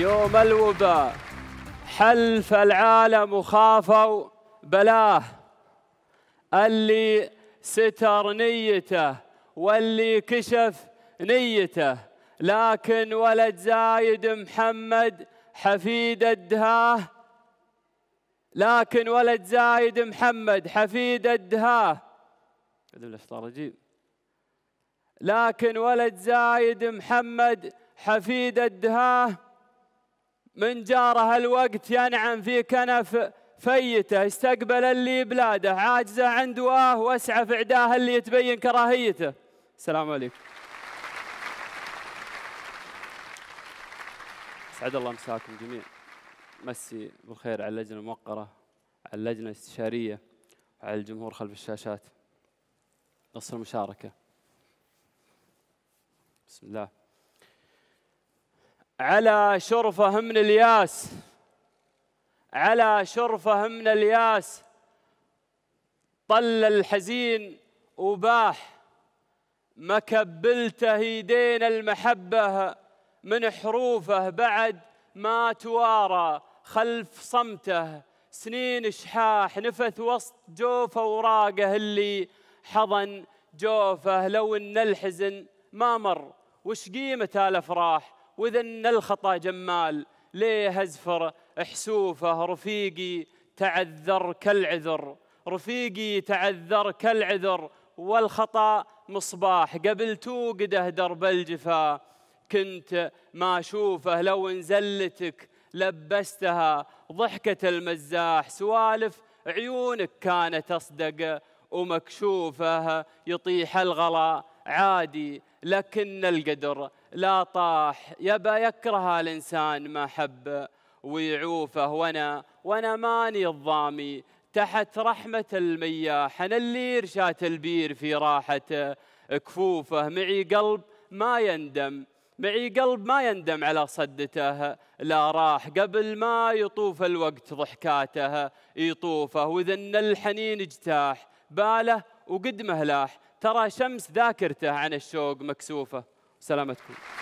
يوم الوباء حلف العالم وخافوا بلاه اللي ستر نيته واللي كشف نيته لكن ولد زايد محمد حفيد الدهاه لكن ولد زايد محمد حفيد الدهاه عجيب لكن ولد زايد محمد حفيد الدهاه من جاره الوقت ينعم في كنف فيته استقبل اللي بلاده عاجزه عن دواه واسعى في اعداه اللي يتبين كراهيته السلام عليكم اسعد الله مساكم جميع مسي بالخير على اللجنه الموقره على اللجنه الاستشاريه على الجمهور خلف الشاشات نص المشاركه بسم الله على شرفه من الياس على شرفه من الياس طل الحزين وباح مكبلته يدين المحبة من حروفه بعد ما توارى خلف صمته سنين شحاح نفث وسط جوفه وراقه اللي حضن جوفه لو ان الحزن ما مر وش قيمة الافراح وذن الخطا جمال ليه ازفر حسوفه رفيقي تعذر كالعذر رفيقي تعذر كالعذر والخطا مصباح قبل توقده درب الجفا كنت ما اشوفه لو انزلتك لبستها ضحكة المزاح سوالف عيونك كانت أصدق ومكشوفه يطيح الغلا عادي لكن القدر لا طاح يبا يكره الإنسان ما حب ويعوفه وأنا وأنا ماني الضامي تحت رحمة المياح أنا اللي رشات البير في راحة كفوفه معي قلب ما يندم معي قلب ما يندم على صدته لا راح قبل ما يطوف الوقت ضحكاته يطوفه وذن الحنين اجتاح باله وقد مهلاح ترى شمس ذاكرته عن الشوق مكسوفه سلامتكم